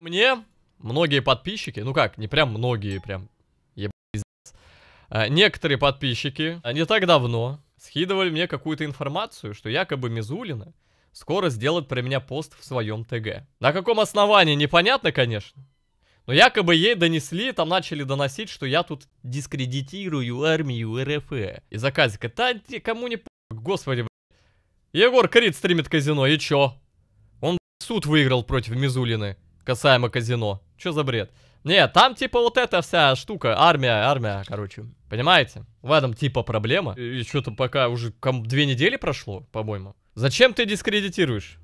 Мне многие подписчики, ну как, не прям многие, прям ебаный а, Некоторые подписчики а, не так давно скидывали мне какую-то информацию, что якобы Мизулина скоро сделает про меня пост в своем ТГ. На каком основании, непонятно, конечно. Но якобы ей донесли, там начали доносить, что я тут дискредитирую армию РФ. И заказика, да кому не господи, блядь. Егор Крид стримит казино, и чё? Он суд выиграл против Мизулины касаемо казино. Что за бред? Не, там типа вот эта вся штука, армия, армия, короче. Понимаете? В этом типа проблема. И, и что-то пока уже две недели прошло, по-моему. Зачем ты дискредитируешь?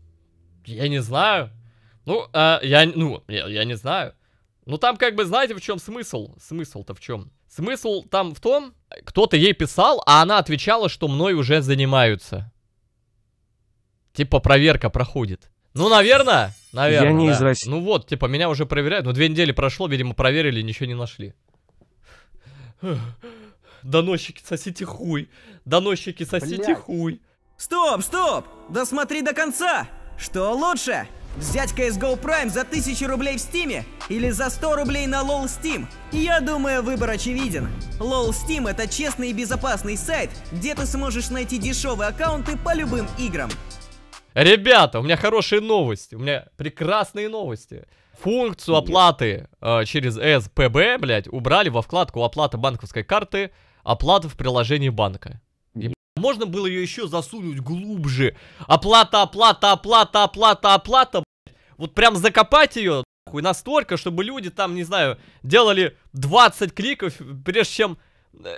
Я не знаю. Ну, а, я, ну, я, я не знаю. Ну там как бы, знаете, в чем смысл? Смысл-то в чем? Смысл там в том, кто-то ей писал, а она отвечала, что мной уже занимаются. Типа проверка проходит. Ну, наверное, наверное. Я не да. из России. Ну вот, типа, меня уже проверяют. Ну, две недели прошло, видимо, проверили, ничего не нашли. Доносчики, сосите хуй. Доносчики, сосите Блядь. хуй. Стоп, стоп! Досмотри до конца! Что лучше? Взять CSGO Prime за 1000 рублей в Стиме или за 100 рублей на LOL Steam? Я думаю, выбор очевиден. LOL Steam это честный и безопасный сайт, где ты сможешь найти дешевые аккаунты по любым играм. Ребята, у меня хорошие новости, у меня прекрасные новости. Функцию оплаты э, через СПБ, блядь, убрали во вкладку оплата банковской карты, оплата в приложении банка. И можно было ее еще засунуть глубже. Оплата, оплата, оплата, оплата, оплата, блядь. Вот прям закопать ее, нахуй, настолько, чтобы люди там, не знаю, делали 20 кликов, прежде чем э,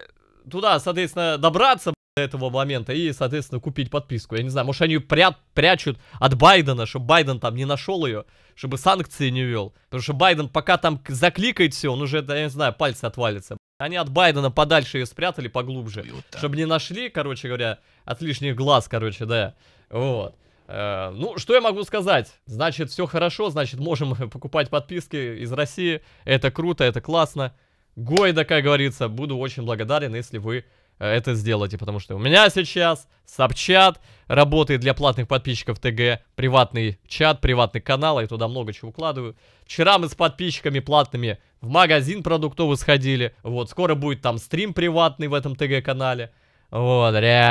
туда, соответственно, добраться, до этого момента и, соответственно, купить подписку. Я не знаю, может они пря прячут от Байдена, чтобы Байден там не нашел ее, чтобы санкции не вел. Потому что Байден пока там закликает все, он уже, я не знаю, пальцы отвалится. Они от Байдена подальше ее спрятали поглубже, чтобы не нашли, короче говоря, от лишних глаз, короче, да. Вот. Э, ну, что я могу сказать? Значит, все хорошо, значит, можем покупать подписки из России. Это круто, это классно. Гойда, как говорится, буду очень благодарен, если вы Э, это сделайте, потому что у меня сейчас сабчат работает для платных подписчиков ТГ, приватный чат, приватный канал, я туда много чего укладываю. Вчера мы с подписчиками платными в магазин продуктовый сходили, вот, скоро будет там стрим приватный в этом ТГ-канале. Вот, реально.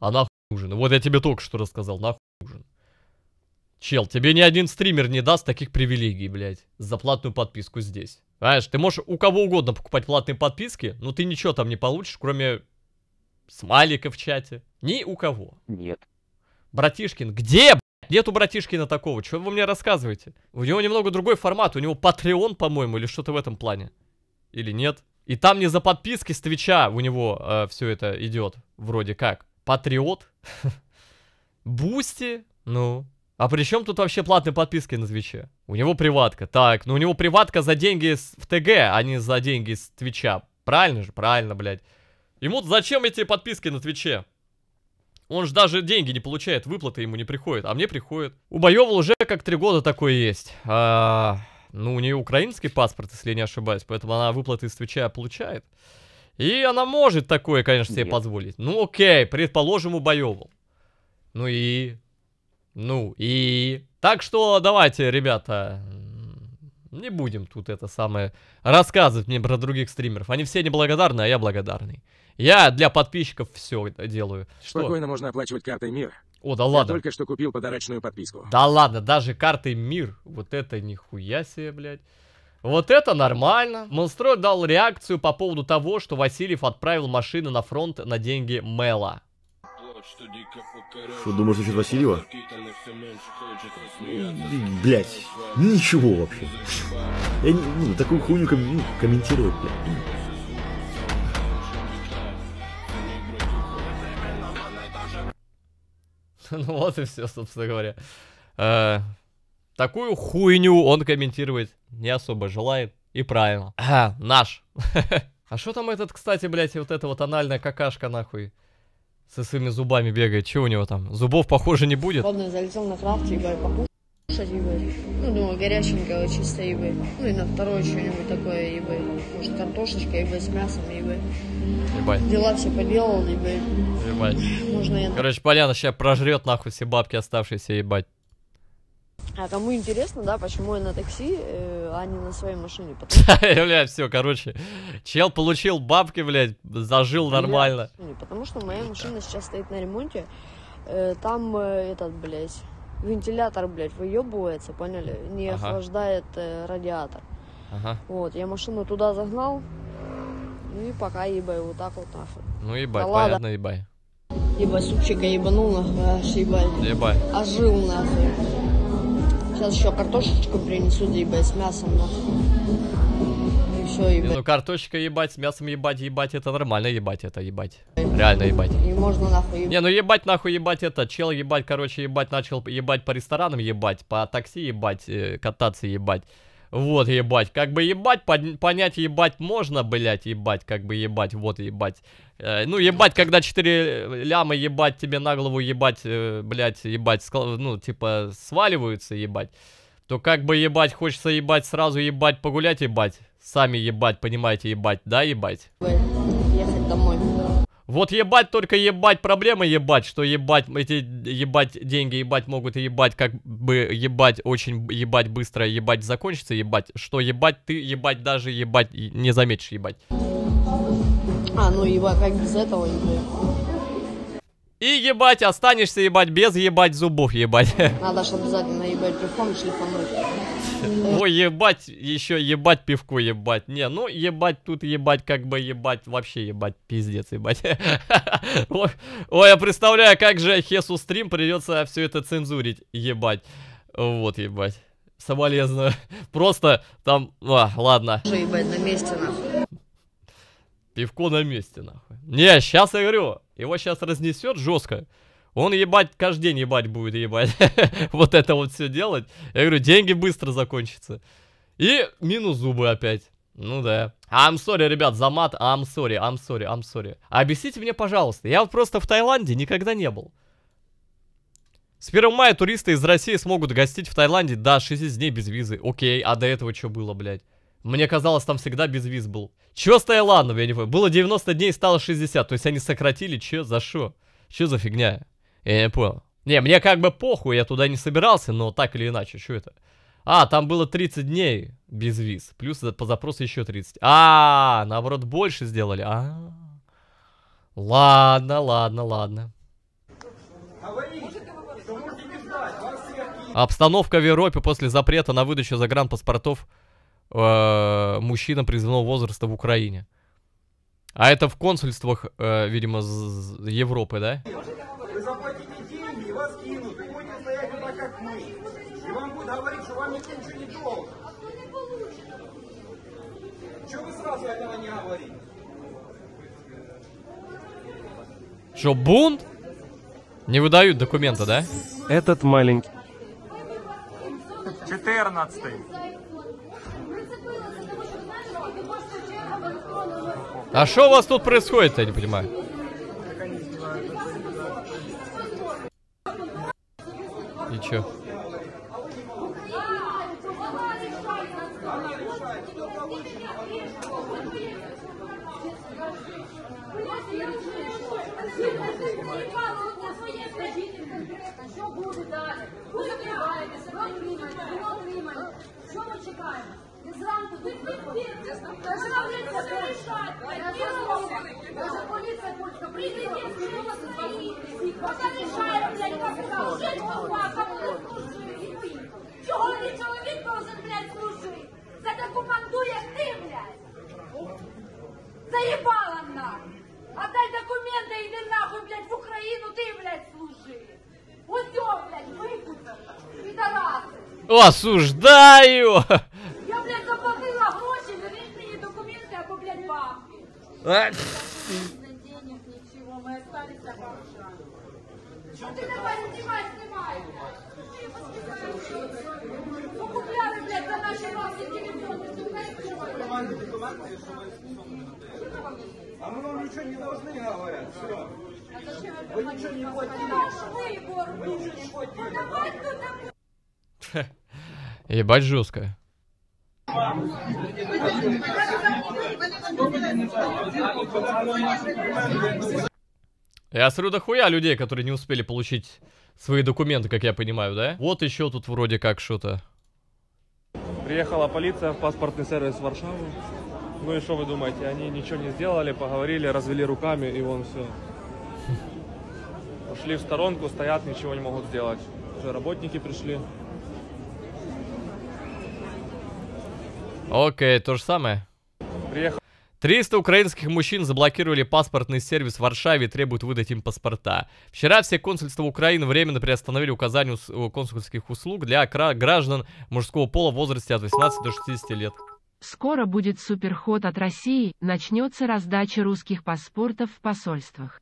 А нахуй ужин? Вот я тебе только что рассказал, нахуй ужин. Чел, тебе ни один стример не даст таких привилегий, блядь, за платную подписку здесь. Знаешь, ты можешь у кого угодно покупать платные подписки, но ты ничего там не получишь, кроме смайлика в чате. Ни у кого. Нет. Братишкин, где, блядь? Нету братишкина такого, чего вы мне рассказываете? У него немного другой формат, у него Patreon, по-моему, или что-то в этом плане. Или нет? И там не за подписки с Твича у него э, все это идет, вроде как. Патриот. Бусти, ну, а при чем тут вообще платные подписки на Твиче? У него приватка. Так, ну у него приватка за деньги в ТГ, а не за деньги с Твича. Правильно же? Правильно, блядь. Ему зачем эти подписки на Твиче? Он же даже деньги не получает, выплаты ему не приходят, а мне приходят. У Боева уже как три года такое есть. А, ну, у нее украинский паспорт, если не ошибаюсь, поэтому она выплаты из Твича получает. И она может такое, конечно, себе Нет. позволить. Ну, окей, предположим, у Боеву. Ну и ну и... Так что давайте, ребята, не будем тут это самое рассказывать мне про других стримеров. Они все неблагодарны, а я благодарный. Я для подписчиков все делаю. Что? Спокойно можно оплачивать картой МИР. О, да я ладно. только что купил подарочную подписку. Да ладно, даже картой МИР. Вот это нихуя себе, блядь. Вот это нормально. Монстрой дал реакцию по поводу того, что Васильев отправил машины на фронт на деньги Мела. Что, думаешь насчет Васильева? Ну, Блять, ничего вообще. Я не, ну, такую хуйню ком ну, комментировать, блядь. Ну вот и все, собственно говоря. Э, такую хуйню он комментировать не особо желает. И правильно. А, наш. А что там этот, кстати, блядь, вот эта вот анальная какашка, нахуй? со своими зубами бегает. Чего у него там? Зубов, похоже, не будет. Ладно, я залетел на крафт, и говорю, покушать, ебать. Ну, думаю, горяченькое, чисто, ебать. Ну, и на второе что-нибудь такое, ебать. Может, картошечка, ебать, с мясом, ебать. Ебать. Дела все поделал, ебать. Ебать. Можно я... Короче, Поляна сейчас прожрет, нахуй, все бабки оставшиеся, ебать. А кому интересно, да, почему я на такси, э, а не на своей машине? Э, блядь, все, короче, чел получил бабки, блядь, зажил нормально. Потому что моя машина сейчас стоит на ремонте, э, там этот, блядь, вентилятор, блядь, выебывается, поняли? Не охлаждает радиатор. Ага. Вот, я машину туда загнал, ну и пока ебай, вот так вот нахуй. Ну ебать, понятно, ебай. Ебай супчика ебанул нахуй, аж Ебай. Ебать. Ожил нахуй. Сейчас еще картошечку принесут, ебать, с мясом, нахуй. И все, ебать. ну картошка ебать, с мясом ебать, ебать, это нормально ебать, это ебать. Реально ебать. И можно нахуй ебать. Не, ну ебать нахуй ебать это, чел ебать, короче, ебать начал ебать по ресторанам ебать, по такси ебать, э, кататься ебать. Вот, ебать, как бы ебать, под, понять ебать можно, блять, ебать, как бы ебать, вот ебать. Э, ну, ебать, когда 4 ляма ебать тебе на голову ебать, э, блять, ебать, ну, типа, сваливаются ебать. То как бы ебать, хочется ебать, сразу ебать, погулять ебать. Сами ебать, понимаете, ебать, да, ебать? Вот ебать, только ебать, проблема ебать, что ебать, эти ебать деньги ебать могут ебать, как бы ебать очень ебать быстро ебать закончится ебать, что ебать ты ебать даже ебать не заметишь ебать. А, ну ебать, как без этого ебать? И ебать, останешься ебать без ебать зубов ебать. Надо же обязательно ебать телефон и шлифануть. Ой, ебать, еще ебать пивку ебать. Не, ну ебать тут ебать, как бы ебать, вообще ебать, пиздец ебать. Ой, я представляю, как же Хесу стрим придется все это цензурить, ебать. Вот ебать. Соболезную. Просто там, а, ладно. Ебать, на месте нахуй. Пивко на месте нахуй. Не, сейчас я говорю, его сейчас разнесет жестко. Он ебать, каждый день ебать будет ебать. вот это вот все делать. Я говорю, деньги быстро закончатся. И минус зубы опять. Ну да. I'm sorry, ребят, за мат. I'm sorry, I'm sorry, I'm sorry. Объясните мне, пожалуйста. Я просто в Таиланде никогда не был. С 1 мая туристы из России смогут гостить в Таиланде до 60 дней без визы. Окей, а до этого что было, блядь? Мне казалось, там всегда без виз был. Чё с Таиландом, я не понимаю. Было 90 дней, стало 60. То есть они сократили, чё, за что? Чё за фигня? Я не понял. Не, мне как бы похуй, я туда не собирался, но так или иначе, что это? А, там было 30 дней без виз, плюс по запросу еще 30. А, -а, -а наоборот, больше сделали. А, -а, а, ладно, ладно, ладно. Обстановка в Европе после запрета на выдачу загранпаспортов э, мужчинам призывного возраста в Украине. А это в консульствах, э, видимо, Европы, да? выкинчу недолго. А Чего вы сразу этого не говорите? Чё, бунт? Не выдают документы, да? Этот маленький. 14. А что у вас тут происходит, я не понимаю. И чё? Що буде далі? Ви закриваєтеся, ви отримаєте, ви отримаєте. Що ми чекаємо? зранку ви підпірте. поліція поліція, даже поліція польська прийде, що вас стоїть. Позалишає, блядь, показав. Житку Чого ти чоловік повинен, блядь, служити? За таку банду, як ти, нам. Отдай документы, иди нахуй, блядь, в Украину ты, блядь, служи. Усё, блядь, выкупи, пидорасы. Осуждаю! Я, блядь, заплатила гроші, мне документы, а або, блядь, бабки. А, Не денег, ничего, мы остались оборжаны. Что ты давай снимай, снимай, Покупляли, блядь, за наши бабки телефон, ты знаешь, что? Документи, документи, що ви стосовно. Що там? А мы вам ничего не должны, говорят. А Все. Вы ничего не платили. Вы ничего не платили. Ебать жестко. Я смотрю, до хуя людей, которые не успели получить свои документы, как я понимаю, да? Вот еще тут вроде как что-то. Приехала полиция, в паспортный сервис в Варшаву. Ну и что вы думаете, они ничего не сделали, поговорили, развели руками и вон все. Ушли в сторонку, стоят, ничего не могут сделать. Уже работники пришли. Окей, то же самое. Приехал. 300 украинских мужчин заблокировали паспортный сервис в Варшаве и требуют выдать им паспорта. Вчера все консульства Украины временно приостановили указание консульских услуг для граждан мужского пола в возрасте от 18 до 60 лет. Скоро будет суперход от России, начнется раздача русских паспортов в посольствах.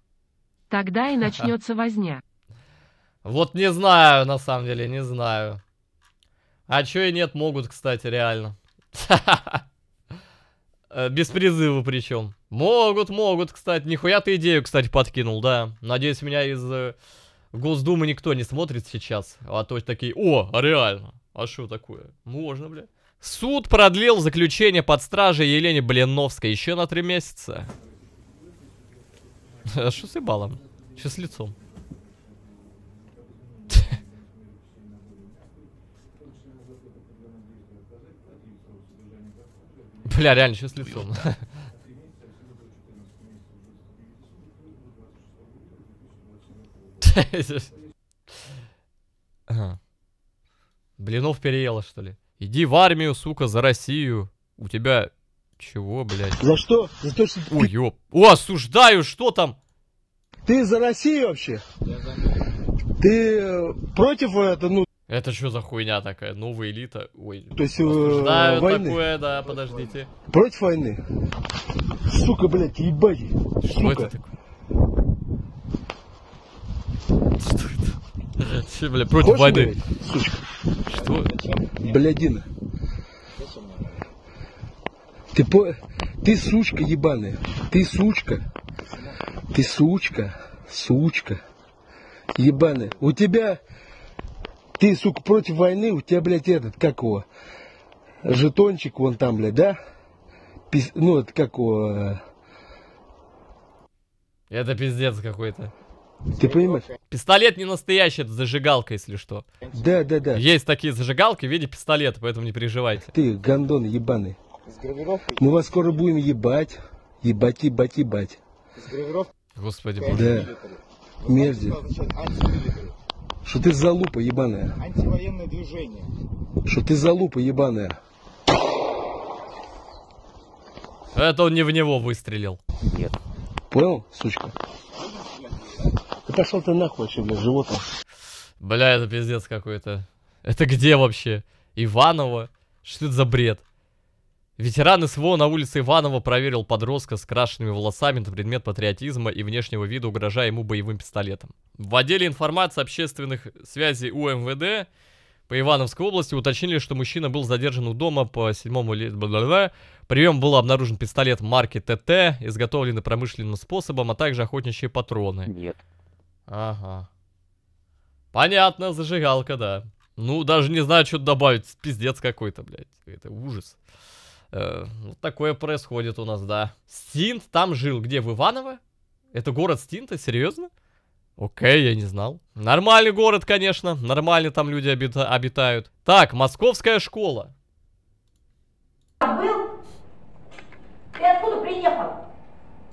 Тогда и начнется возня. Вот не знаю, на самом деле, не знаю. А чё и нет, могут, кстати, реально. Без призыва причем. Могут, могут, кстати. Нихуя ты идею, кстати, подкинул, да. Надеюсь, меня из э, Госдумы никто не смотрит сейчас. А то такие, о, а реально. А что такое? Можно, бля. Суд продлил заключение под стражей Елене Блиновской еще на три месяца. что э, с ебалом? Что с лицом? Бля, реально, что с лицом? Блинов переела, что ли? Иди в армию, сука, за Россию. У тебя... Чего, блядь? За что? За то, что... Ой, ёп. О, осуждаю, что там? Ты за Россию вообще? Я за Ты э, против э, это, ну... Это что за хуйня такая? Новая элита? Ой, то есть, э, осуждаю войны. такое, да, подождите. Против войны? Сука, блядь, ебать. Что сука. это такое? Что Бля, против воды. Сучка. Что? Блядина. Ты по... Ты сучка ебаная. Ты сучка. Ты сучка. Сучка. Ебаная. У тебя... Ты, сука, против войны, у тебя, блядь, этот, как его, жетончик вон там, блядь, да? Пис... Ну, это как его... Э, это пиздец какой-то. Ты понимаешь? Пистолет не настоящий, это зажигалка, если что. Да, да, да. Есть такие зажигалки в виде пистолета, поэтому не переживайте. Ты, гондон ебаный. Мы вас скоро будем ебать. Ебать, ебать, ебать. Господи боже. Да. Мерзи. Что ты за лупа ебаная. Антивоенное движение. Что ты за лупа ебаная. Это он не в него выстрелил. Нет. Понял, сучка? пошел ты нахуй вообще, блядь, животных. Бля, это пиздец какой-то. Это где вообще? Иваново? Что это за бред? Ветеран СВО на улице Иванова проверил подростка с крашенными волосами на предмет патриотизма и внешнего вида, угрожая ему боевым пистолетом. В отделе информации общественных связей УМВД по Ивановской области уточнили, что мужчина был задержан у дома по седьмому лету. Прием был обнаружен пистолет марки ТТ, изготовленный промышленным способом, а также охотничьи патроны. Нет. Ага. Понятно, зажигалка, да. Ну, даже не знаю, что добавить. Пиздец какой-то, блядь. Это ужас. Э, вот такое происходит у нас, да. Стинт там жил. Где, в Иваново? Это город Стинта? Серьезно? Окей, я не знал. Нормальный город, конечно. Нормально там люди обита обитают. Так, московская школа. Был? Ты откуда приехал?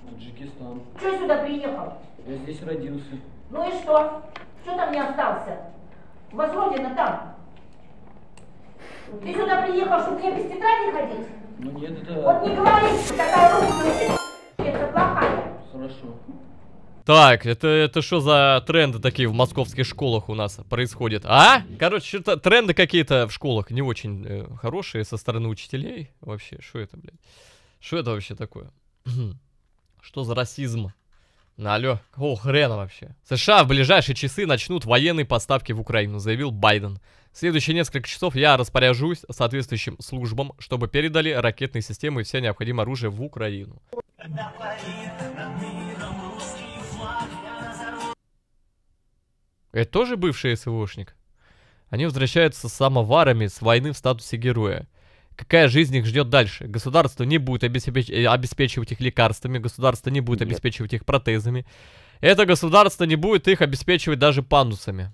Таджикистан. Чего сюда приехал? Я здесь родился. Ну и что? Что там не остался? У вас родина там. Ты сюда приехал, чтобы мне без тетради ходить? Ну нет, это... Вот не говори, что такая русская это плохая. Хорошо. Так, это это что за тренды такие в московских школах у нас происходят? А? Короче, что-то тренды какие-то в школах не очень э, хорошие со стороны учителей. Вообще, что это, блядь? Что это вообще такое? Хм. что за расизм? Алло, какого хрена вообще? США в ближайшие часы начнут военные поставки в Украину, заявил Байден. В следующие несколько часов я распоряжусь соответствующим службам, чтобы передали ракетные системы и все необходимое оружие в Украину. Это тоже бывший СВОшник? Они возвращаются с самоварами с войны в статусе героя какая жизнь их ждет дальше. Государство не будет обеспеч... Э, обеспечивать их лекарствами, государство не будет Нет. обеспечивать их протезами. Это государство не будет их обеспечивать даже пандусами.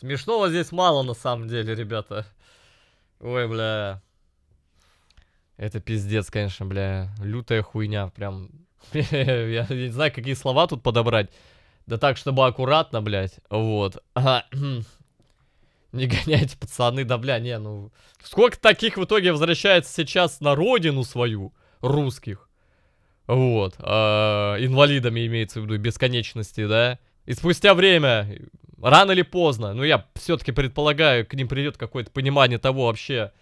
Смешного здесь мало на самом деле, ребята. Ой, бля. Это пиздец, конечно, бля. Лютая хуйня, прям. Я не знаю, какие слова тут подобрать. Да так, чтобы аккуратно, блядь. Вот. Не гоняйте, пацаны, да бля, не, ну... Сколько таких в итоге возвращается сейчас на родину свою, русских? Вот. Э -э, инвалидами имеется в виду, бесконечности, да? И спустя время рано или поздно, ну я все-таки предполагаю, к ним придет какое-то понимание того вообще,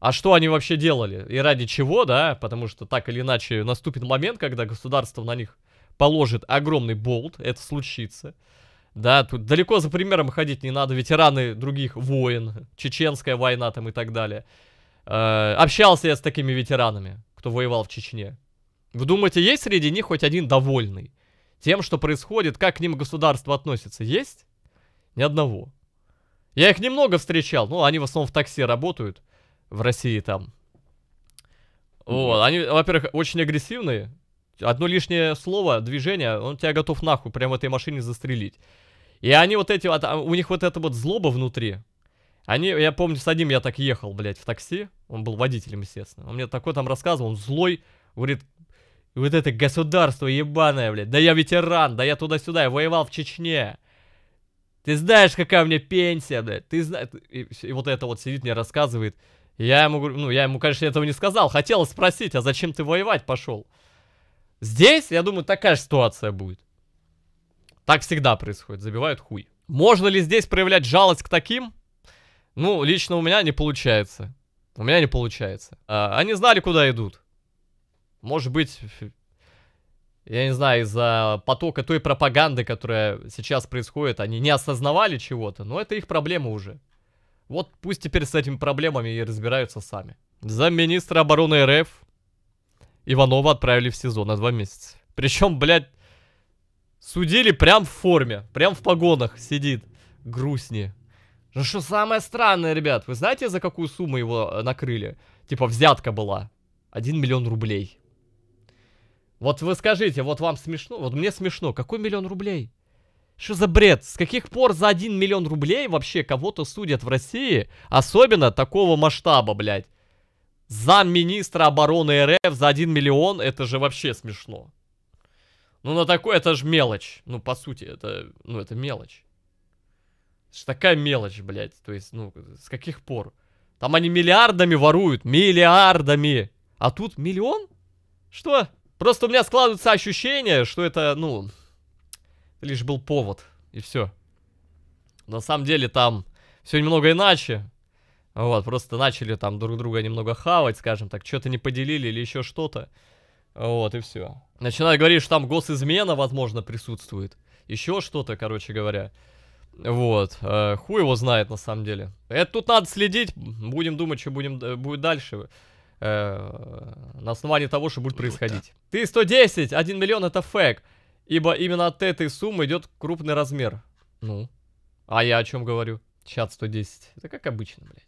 а что они вообще делали и ради чего, да, потому что так или иначе наступит момент, когда государство на них положит огромный болт, это случится. Да, тут далеко за примером ходить не надо, ветераны других войн, чеченская война там и так далее. Э, общался я с такими ветеранами, кто воевал в Чечне. Вы думаете, есть среди них хоть один довольный тем, что происходит, как к ним государство относится? Есть? Ни одного. Я их немного встречал, ну, они в основном в такси работают, в России там. Вот, они, во-первых, очень агрессивные. Одно лишнее слово, движение, он тебя готов нахуй прямо в этой машине застрелить. И они вот эти, а, у них вот эта вот злоба внутри. Они, я помню, с одним я так ехал, блядь, в такси. Он был водителем, естественно. Он мне такой там рассказывал, он злой. Говорит, вот это государство ебаное, блядь. Да я ветеран, да я туда-сюда, я воевал в Чечне. Ты знаешь, какая у меня пенсия, блядь. Ты знаешь... И, и вот это вот сидит, мне рассказывает. Я ему ну, я ему, конечно, этого не сказал. Хотел спросить, а зачем ты воевать пошел? Здесь, я думаю, такая же ситуация будет. Так всегда происходит, забивают хуй. Можно ли здесь проявлять жалость к таким? Ну, лично у меня не получается. У меня не получается. А, они знали, куда идут. Может быть, я не знаю, из-за потока той пропаганды, которая сейчас происходит, они не осознавали чего-то, но это их проблема уже. Вот пусть теперь с этими проблемами и разбираются сами. Замминистра обороны РФ Иванова отправили в СИЗО на два месяца. Причем, блядь, судили прям в форме, прям в погонах сидит. Грустнее. Ну что самое странное, ребят, вы знаете, за какую сумму его накрыли? Типа взятка была. 1 миллион рублей. Вот вы скажите, вот вам смешно? Вот мне смешно. Какой миллион рублей? Что за бред? С каких пор за 1 миллион рублей вообще кого-то судят в России? Особенно такого масштаба, блядь. Замминистра обороны РФ за 1 миллион, это же вообще смешно. Ну, на такое, это же мелочь. Ну, по сути, это, ну, это мелочь. Это же такая мелочь, блядь. То есть, ну, с каких пор? Там они миллиардами воруют. Миллиардами. А тут миллион? Что? Просто у меня складывается ощущение, что это, ну, лишь был повод. И все. На самом деле там все немного иначе. Вот, просто начали там друг друга немного хавать, скажем так, что-то не поделили или еще что-то. Вот, и все. Начинаю говорить, что там госизмена, возможно, присутствует. Еще что-то, короче говоря. Вот, э, хуй его знает на самом деле. Это тут надо следить, будем думать, что будем, э, будет дальше. Э, на основании того, что будет ну происходить. Вот, да. Ты 110, 1 миллион это фэк, ибо именно от этой суммы идет крупный размер. Ну, а я о чем говорю? Чат 110. Это как обычно, блядь.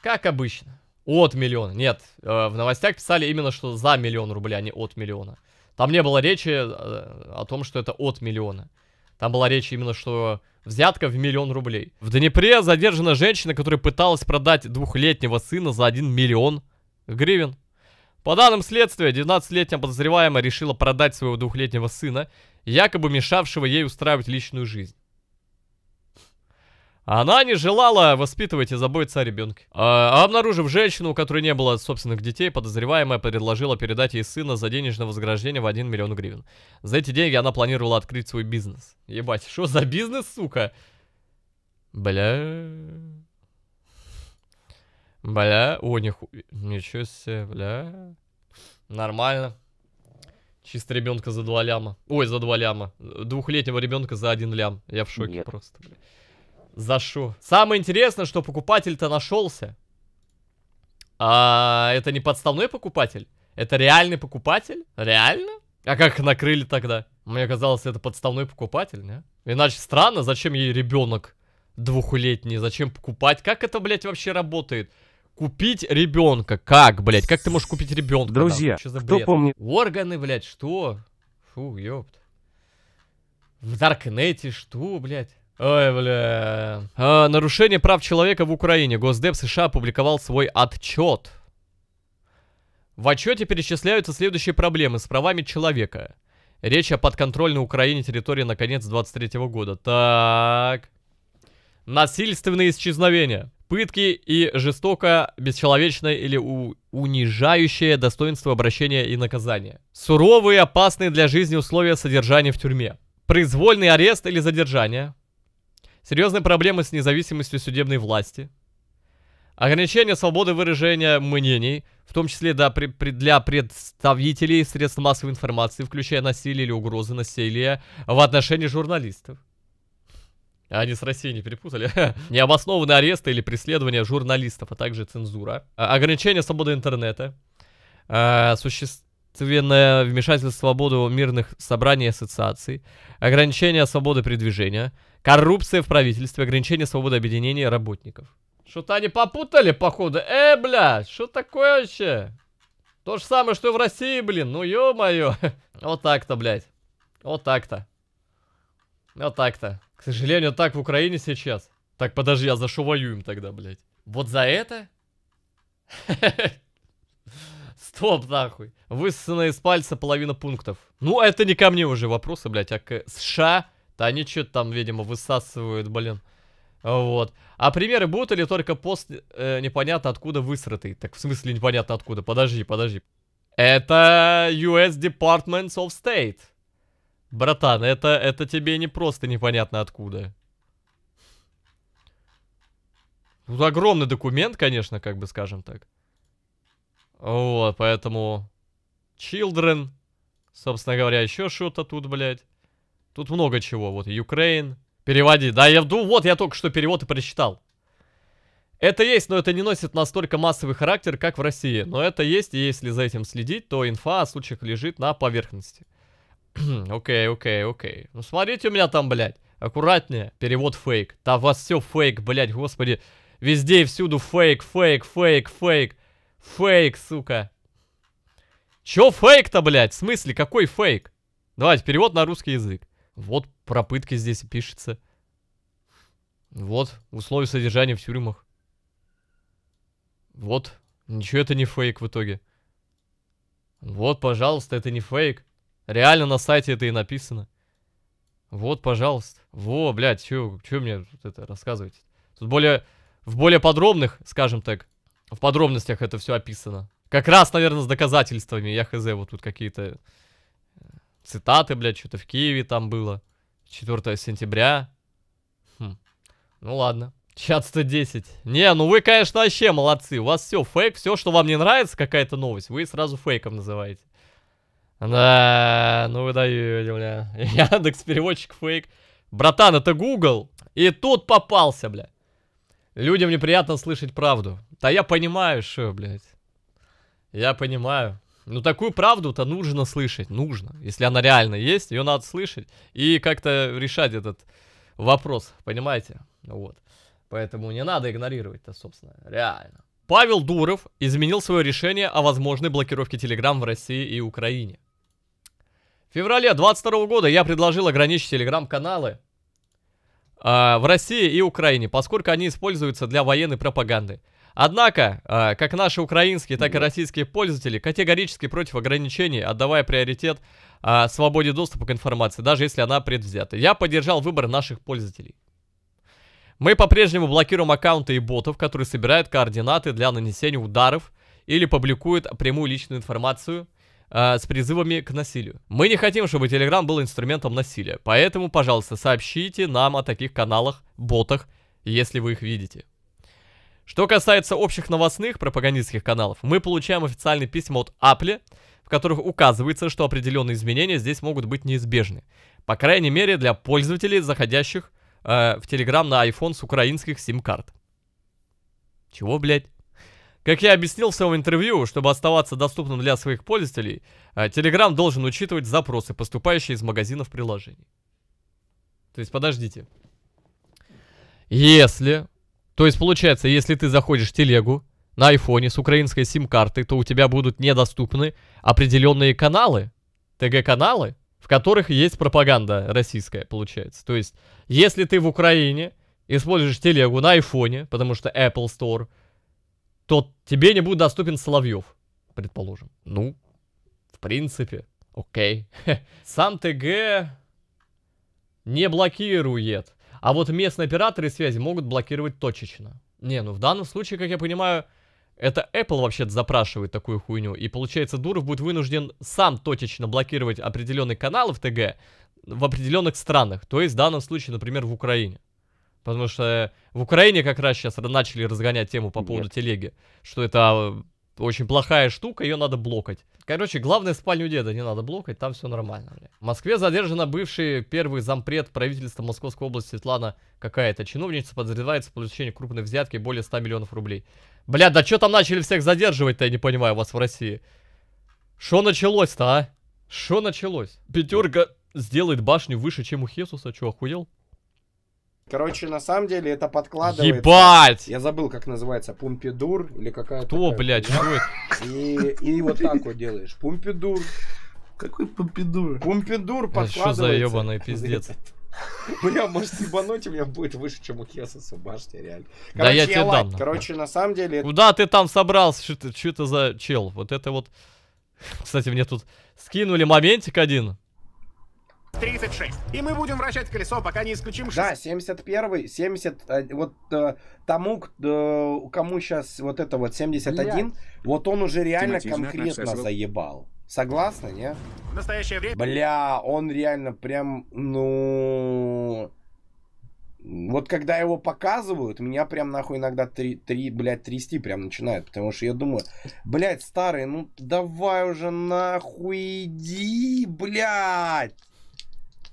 Как обычно. От миллиона. Нет, э, в новостях писали именно, что за миллион рублей, а не от миллиона. Там не было речи э, о том, что это от миллиона. Там была речь именно, что взятка в миллион рублей. В Днепре задержана женщина, которая пыталась продать двухлетнего сына за 1 миллион гривен. По данным следствия, 12 летняя подозреваемая решила продать своего двухлетнего сына, якобы мешавшего ей устраивать личную жизнь. Она не желала воспитывать и заботиться о ребенке. А, обнаружив женщину, у которой не было собственных детей, подозреваемая предложила передать ей сына за денежное вознаграждение в 1 миллион гривен. За эти деньги она планировала открыть свой бизнес. Ебать, что за бизнес, сука? Бля... Бля, о, ниху... Ничего себе, бля. Нормально. Чисто ребенка за два ляма. Ой, за два ляма. Двухлетнего ребенка за один лям. Я в шоке Нет. просто, бля. За шо? Самое интересное, что покупатель-то нашелся. А это не подставной покупатель? Это реальный покупатель? Реально? А как их накрыли тогда? Мне казалось, это подставной покупатель, не? Иначе странно, зачем ей ребенок двухлетний? Зачем покупать? Как это, блядь, вообще работает? Купить ребенка. Как, блядь? Как ты можешь купить ребенка? Друзья, Что за бред? помнит? Органы, блядь, что? Фу, ёпт. В Даркнете что, блядь? Ой, бля. А, нарушение прав человека в Украине. Госдеп США опубликовал свой отчет. В отчете перечисляются следующие проблемы с правами человека. Речь о подконтрольной Украине территории на конец 23 -го года. Так. Насильственные исчезновения пытки и жестокое бесчеловечное или у... унижающее достоинство обращения и наказания. Суровые, опасные для жизни условия содержания в тюрьме. Произвольный арест или задержание. Серьезные проблемы с независимостью судебной власти. Ограничение свободы выражения мнений, в том числе да, при, для представителей средств массовой информации, включая насилие или угрозы насилия в отношении журналистов. Они с Россией не перепутали. Необоснованные аресты или преследования журналистов, а также цензура. А, ограничение свободы интернета. А, существенное вмешательство в свободу мирных собраний и ассоциаций. Ограничение свободы передвижения. Коррупция в правительстве. Ограничение свободы объединения работников. Что-то они попутали, походу. Э, бля, что такое вообще? То же самое, что и в России, блин. Ну, ё-моё. Вот так-то, блядь. Вот так-то. Вот так-то. К сожалению, так в Украине сейчас. Так, подожди, а за что воюем тогда, блядь? Вот за это? Стоп, нахуй. Высосана из пальца половина пунктов. Ну, а это не ко мне уже вопросы, блядь, а к США. Да они что-то там, видимо, высасывают, блин. Вот. А примеры будут или только пост э, непонятно откуда высратый? Так в смысле непонятно откуда? Подожди, подожди. Это US Department of State. Братан, это, это тебе не просто непонятно откуда. Тут огромный документ, конечно, как бы скажем так. Вот, поэтому... Children. Собственно говоря, еще что-то тут, блядь. Тут много чего. Вот, Ukraine. Переводи. Да, я... вду. вот, я только что перевод и прочитал. Это есть, но это не носит настолько массовый характер, как в России. Но это есть, и если за этим следить, то инфа о случаях лежит на поверхности. Окей, окей, окей. Ну смотрите у меня там, блядь. Аккуратнее. Перевод фейк. Да у вас все фейк, блядь, господи. Везде и всюду фейк, фейк, фейк, фейк. Фейк, сука. Чё фейк-то, блядь? В смысле, какой фейк? Давайте, перевод на русский язык. Вот про пытки здесь пишется. Вот, условия содержания в тюрьмах. Вот, ничего это не фейк в итоге. Вот, пожалуйста, это не фейк. Реально на сайте это и написано. Вот, пожалуйста. Во, блядь, чё, чё мне это рассказывать? Тут более, в более подробных, скажем так, в подробностях это все описано. Как раз, наверное, с доказательствами. Я хз, вот тут какие-то э, цитаты, блядь, что-то в Киеве там было. 4 сентября. Хм. Ну ладно. Чат 110. Не, ну вы, конечно, вообще молодцы. У вас все фейк, все, что вам не нравится, какая-то новость, вы сразу фейком называете. Да, ну вы даете, бля. Яндекс переводчик фейк. Братан, это Google. И тут попался, бля. Людям неприятно слышать правду. Да я понимаю, что, блядь. Я понимаю. Ну такую правду-то нужно слышать, нужно. Если она реально есть, ее надо слышать и как-то решать этот вопрос, понимаете? Вот. Поэтому не надо игнорировать-то, собственно, реально. Павел Дуров изменил свое решение о возможной блокировке Телеграм в России и Украине. В феврале 22 года я предложил ограничить телеграм-каналы э, в России и Украине, поскольку они используются для военной пропаганды. Однако, э, как наши украинские, так и российские пользователи категорически против ограничений, отдавая приоритет э, свободе доступа к информации, даже если она предвзята. Я поддержал выбор наших пользователей. Мы по-прежнему блокируем аккаунты и ботов, которые собирают координаты для нанесения ударов или публикуют прямую личную информацию – Э, с призывами к насилию. Мы не хотим, чтобы Telegram был инструментом насилия, поэтому, пожалуйста, сообщите нам о таких каналах, ботах, если вы их видите. Что касается общих новостных пропагандистских каналов, мы получаем официальные письма от Apple, в которых указывается, что определенные изменения здесь могут быть неизбежны. По крайней мере, для пользователей, заходящих э, в Telegram на iPhone с украинских сим-карт. Чего, блядь? Как я объяснил в своем интервью, чтобы оставаться доступным для своих пользователей, э, Telegram должен учитывать запросы, поступающие из магазинов приложений. То есть, подождите. Если, то есть получается, если ты заходишь в телегу на айфоне с украинской сим-картой, то у тебя будут недоступны определенные каналы, ТГ-каналы, в которых есть пропаганда российская, получается. То есть, если ты в Украине используешь телегу на айфоне, потому что Apple Store, то тебе не будет доступен Соловьев, предположим. Ну, в принципе, окей. Сам ТГ не блокирует. А вот местные операторы связи могут блокировать точечно. Не, ну в данном случае, как я понимаю, это Apple вообще-то запрашивает такую хуйню. И получается, Дуров будет вынужден сам точечно блокировать определенные каналы в ТГ в определенных странах. То есть в данном случае, например, в Украине. Потому что в Украине как раз сейчас начали разгонять тему по поводу Нет. телеги, что это а, очень плохая штука, ее надо блокать. Короче, главное спальню деда не надо блокать, там все нормально. Бля. В Москве задержана бывший первый зампред правительства Московской области Светлана какая-то. Чиновница подозревается в получении крупной взятки более 100 миллионов рублей. Бля, да что там начали всех задерживать-то, я не понимаю, вас в России. Что началось-то, а? Что началось? Пятерка сделает башню выше, чем у Хесуса, что, охуел? Короче, на самом деле это подкладывает. Ебать! Я забыл, как называется. Пумпидур или какая-то... О, блядь, что это? И, и вот так вот делаешь. Пумпидур. Какой пумпидур? Пумпидур подкладывается. Э, что за ебаный пиздец? Бля, может ебануть, у меня будет выше, чем у Хесуса, башня, реально. Короче, да я, я тебе лайк. дам. Короче, на самом деле... Куда ты там собрался? Что это за чел? Вот это вот... Кстати, мне тут скинули моментик один. 36. И мы будем вращать колесо, пока не исключим... 6... Да, 71, 70... Э, вот э, тому, э, кому сейчас вот это вот 71, Блядь. вот он уже реально Тимати, конкретно заебал. Согласны, не? В настоящее время... Бля, он реально прям, ну... Вот когда его показывают, меня прям нахуй иногда три, три, блядь, трясти прям начинает. Потому что я думаю, блядь, старый, ну давай уже нахуй иди, блядь.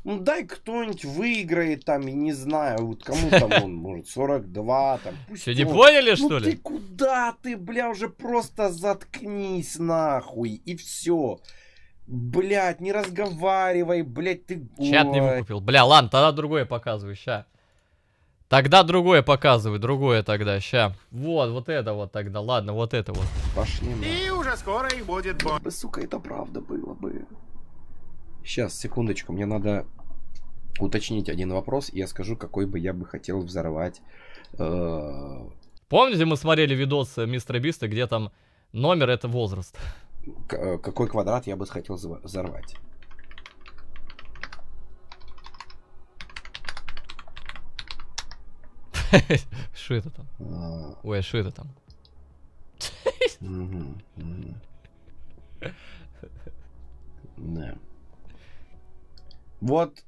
Ну, дай кто-нибудь выиграет там, и не знаю, вот кому там он, может, 42 там. Пусть Все, не поняли, ну, что ли? Ну ты куда ты, бля, уже просто заткнись нахуй, и все. блядь, не разговаривай, блядь ты... Чат не выкупил. Бля, ладно, тогда другое показываю, ща. Тогда другое показываю, другое тогда, ща. Вот, вот это вот тогда, ладно, вот это вот. Пошли. И уже скоро их будет бомб. Сука, это правда было бы. Сейчас, секундочку, мне надо уточнить один вопрос, и я скажу, какой бы я бы хотел взорвать. Э, Помните, мы смотрели видос Мистера Биста, где там номер это возраст? К э, какой квадрат я бы хотел взорвать? Что это там? А. Ой, а что это там? Да вот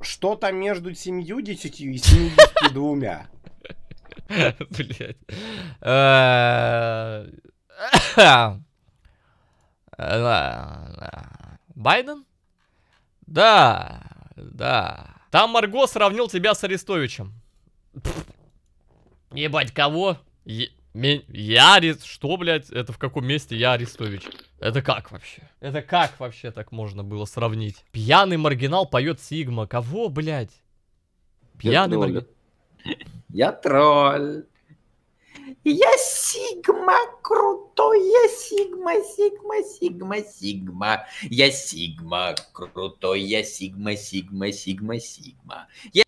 что-то между 70 и 72. Блять. Э, Байден? Да, да. Там Марго сравнил тебя с Арестовичем. Ебать, кого? Ми... Ярис, что, блядь, это в каком месте я Арестович? Это как вообще? Это как вообще так можно было сравнить? Пьяный маргинал поет Сигма. Кого, блядь? Пьяный маргинал. Я тролль. Я Сигма, крутой, я Сигма, Сигма, Сигма, Сигма. Я Сигма, крутой, я Сигма, Сигма, Сигма, Сигма. Я...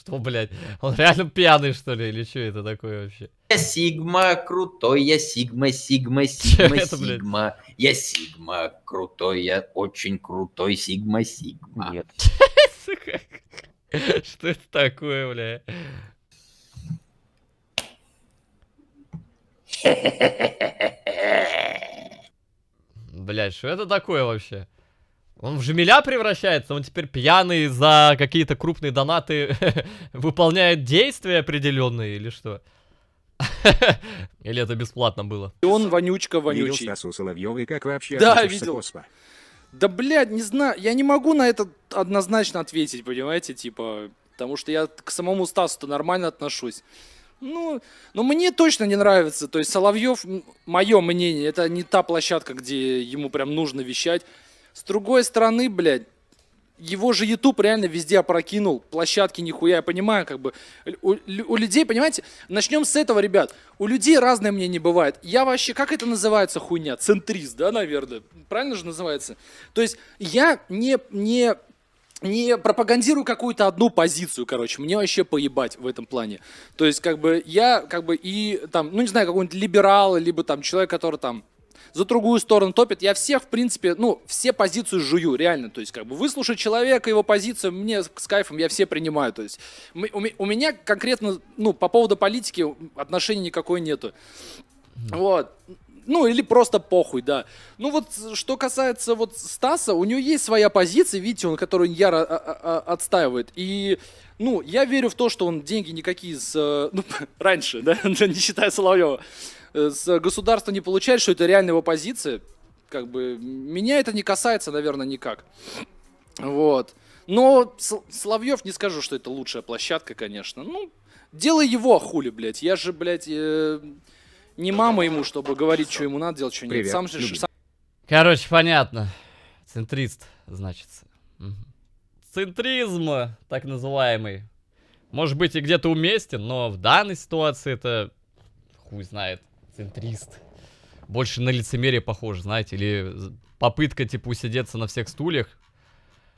Что, блядь? Он реально пьяный, что ли? Или что это такое вообще? Я Сигма, крутой я Сигма, Сигма, Сигма, это, Сигма. Блядь? Я Сигма, крутой я, очень крутой Сигма, Сигма. Нет. Что это такое, бля? Блядь, что это такое вообще? Он в жемеля превращается, он теперь пьяный за какие-то крупные донаты выполняет действия определенные или что? Или это бесплатно было? И он вонючка вонючий. Видел Стасу Соловьевой, как вообще Да, видел. Косво? Да, блядь, не знаю, я не могу на это однозначно ответить, понимаете, типа, потому что я к самому Стасу-то нормально отношусь. Ну, но ну, мне точно не нравится, то есть Соловьев, мое мнение, это не та площадка, где ему прям нужно вещать. С другой стороны, блядь, его же YouTube реально везде опрокинул, площадки нихуя, я понимаю, как бы, у, у людей, понимаете, начнем с этого, ребят, у людей разное мнение бывает, я вообще, как это называется хуйня, центрист, да, наверное, правильно же называется, то есть я не, не не пропагандирую какую-то одну позицию, короче, мне вообще поебать в этом плане. То есть, как бы, я, как бы, и там, ну, не знаю, какой-нибудь либерал, либо там человек, который там, за другую сторону топит Я всех, в принципе, ну, все позиции жую, реально. То есть, как бы, выслушать человека, его позицию, мне с кайфом, я все принимаю. То есть, у, у меня конкретно, ну, по поводу политики отношений никакой нету. Вот. Ну, или просто похуй, да. Ну, вот что касается вот Стаса, у него есть своя позиция, видите, он, которую яро а, а, а, отстаивает. И, ну, я верю в то, что он деньги никакие с... Э, ну, раньше, да, не считая Соловьева Э, с государства не получает, что это реально его позиция, как бы меня это не касается, наверное, никак. Вот. Но Соловьев не скажу, что это лучшая площадка, конечно. Ну, делай его, а хули, блядь. Я же, блядь, э, не мама ему, чтобы говорить, что ему надо делать, что нет. Сам же... Сам... Короче, понятно. Центрист, значит. Центризм, так называемый. Может быть и где-то уместен, но в данной ситуации это хуй знает. Центрист. Больше на лицемерие похоже, знаете, или попытка, типа, усидеться на всех стульях,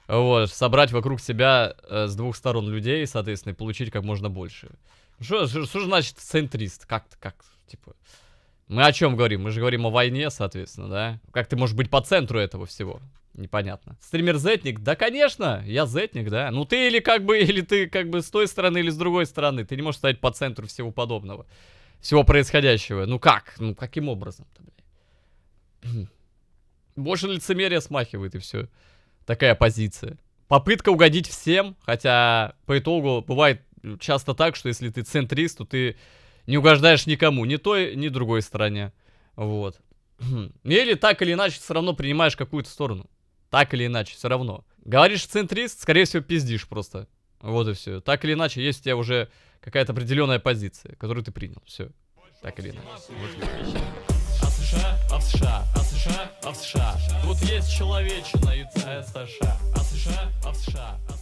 вот, собрать вокруг себя э, с двух сторон людей, соответственно, и получить как можно больше. Что, что, что же значит центрист? Как, как, типа... Мы о чем говорим? Мы же говорим о войне, соответственно, да? Как ты можешь быть по центру этого всего? Непонятно. Стример зетник? Да, конечно, я зетник, да. Ну ты или как бы, или ты как бы с той стороны, или с другой стороны. Ты не можешь стоять по центру всего подобного всего происходящего. Ну как? Ну каким образом? Больше лицемерие смахивает и все. Такая позиция. Попытка угодить всем, хотя по итогу бывает часто так, что если ты центрист, то ты не угождаешь никому, ни той, ни другой стороне. Вот. Или так или иначе все равно принимаешь какую-то сторону. Так или иначе, все равно. Говоришь центрист, скорее всего, пиздишь просто. Вот и все. Так или иначе, есть у тебя уже какая-то определенная позиция, которую ты принял. Все. Так или иначе. А США, а США, а США, а США. Тут есть человечина и США. А США, а США, а США.